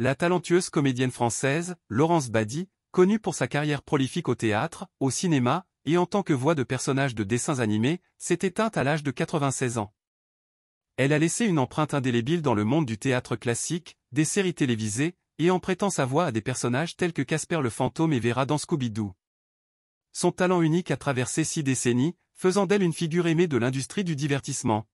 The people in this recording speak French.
La talentueuse comédienne française, Laurence Badi, connue pour sa carrière prolifique au théâtre, au cinéma, et en tant que voix de personnages de dessins animés, s'est éteinte à l'âge de 96 ans. Elle a laissé une empreinte indélébile dans le monde du théâtre classique, des séries télévisées, et en prêtant sa voix à des personnages tels que Casper le fantôme et Vera dans Scooby-Doo. Son talent unique a traversé six décennies, faisant d'elle une figure aimée de l'industrie du divertissement.